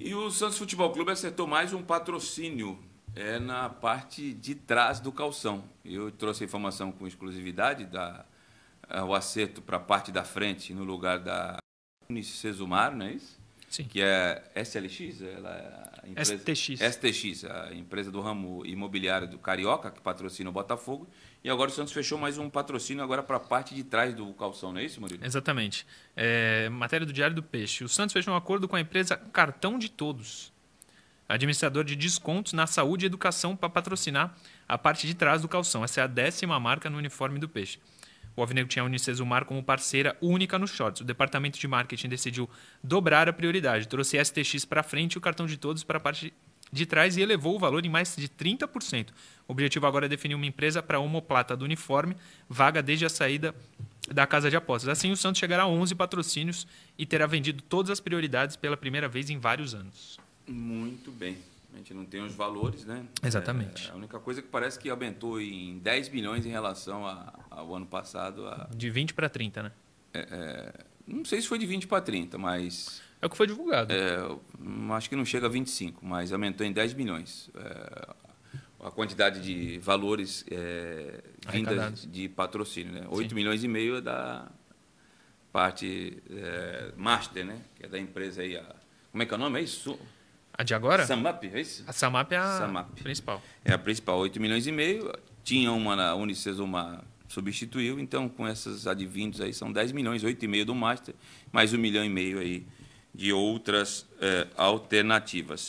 E o Santos Futebol Clube acertou mais um patrocínio é, na parte de trás do calção. Eu trouxe a informação com exclusividade da eh, o acerto para a parte da frente no lugar da Unicesumar, não é isso? Sim. que é SLX, ela é empresa, STX. STX, a empresa do ramo imobiliário do Carioca, que patrocina o Botafogo. E agora o Santos fechou mais um patrocínio agora para a parte de trás do calção, não é isso, Murilo? Exatamente. É, matéria do Diário do Peixe. O Santos fechou um acordo com a empresa Cartão de Todos, administrador de descontos na saúde e educação, para patrocinar a parte de trás do calção. Essa é a décima marca no uniforme do Peixe. O Avnego tinha a Unicesumar como parceira única nos shorts. O departamento de marketing decidiu dobrar a prioridade, trouxe STX para frente e o cartão de todos para a parte de trás e elevou o valor em mais de 30%. O objetivo agora é definir uma empresa para a homoplata do uniforme, vaga desde a saída da casa de apostas. Assim, o Santos chegará a 11 patrocínios e terá vendido todas as prioridades pela primeira vez em vários anos. Muito bem. A gente não tem os valores, né? Exatamente. É, a única coisa que parece que aumentou em 10 bilhões em relação a, ao ah, ano passado. A... De 20 para 30, né? É, é, não sei se foi de 20 para 30, mas. É o que foi divulgado. É, acho que não chega a 25, mas aumentou em 10 milhões. É, a quantidade de valores é, vindas de patrocínio, né? 8 Sim. milhões e meio é da parte é, master, né? Que é da empresa aí. A... Como é que é o nome? É isso? A de agora? Samap, é isso? A Samap é a Samap. principal. É a principal, 8 milhões e meio. Tinha uma na Unices, uma substituiu. Então, com essas advindos aí, são 10 milhões, 8,5 do Master, mais 1 milhão e meio aí de outras eh, alternativas.